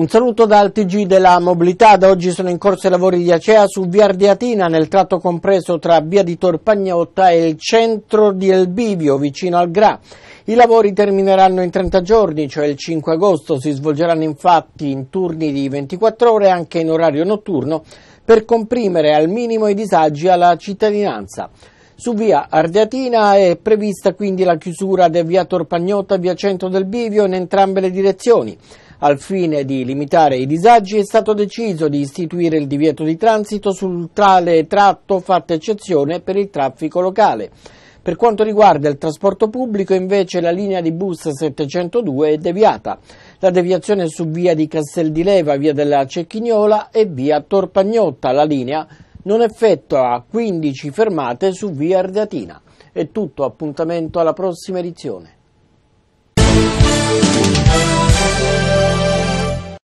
Un saluto dal TG della mobilità. Da oggi sono in corso i lavori di Acea su Via Ardiatina nel tratto compreso tra Via di Torpagnotta e il centro di Elbivio vicino al Gra. I lavori termineranno in 30 giorni, cioè il 5 agosto. Si svolgeranno infatti in turni di 24 ore anche in orario notturno per comprimere al minimo i disagi alla cittadinanza. Su via Ardeatina è prevista quindi la chiusura di via Torpagnotta e via Centro del Bivio in entrambe le direzioni. Al fine di limitare i disagi è stato deciso di istituire il divieto di transito sul tale tratto fatta eccezione per il traffico locale. Per quanto riguarda il trasporto pubblico invece la linea di bus 702 è deviata. La deviazione è su via di Castel di Leva, via della Cecchignola e via Torpagnotta. La linea non effettua 15 fermate su via Ardeatina. È tutto, appuntamento alla prossima edizione.